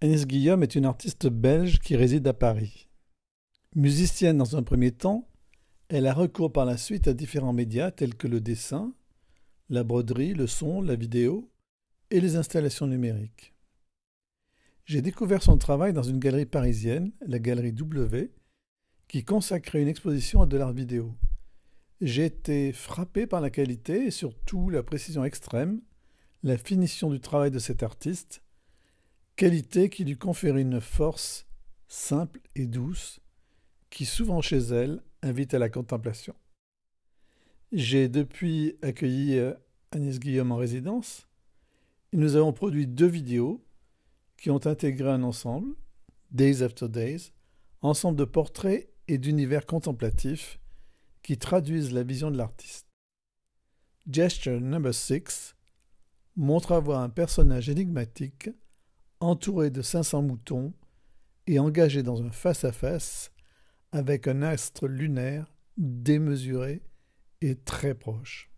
Agnès Guillaume est une artiste belge qui réside à Paris. Musicienne dans un premier temps, elle a recours par la suite à différents médias tels que le dessin, la broderie, le son, la vidéo et les installations numériques. J'ai découvert son travail dans une galerie parisienne, la galerie W, qui consacrait une exposition à de l'art vidéo. J'ai été frappé par la qualité et surtout la précision extrême, la finition du travail de cet artiste qualité qui lui confère une force simple et douce, qui souvent chez elle invite à la contemplation. J'ai depuis accueilli euh, Agnès Guillaume en résidence et nous avons produit deux vidéos qui ont intégré un ensemble, Days After Days, ensemble de portraits et d'univers contemplatifs qui traduisent la vision de l'artiste. Gesture Number 6 montre avoir un personnage énigmatique entouré de 500 moutons et engagé dans un face-à-face avec un astre lunaire démesuré et très proche.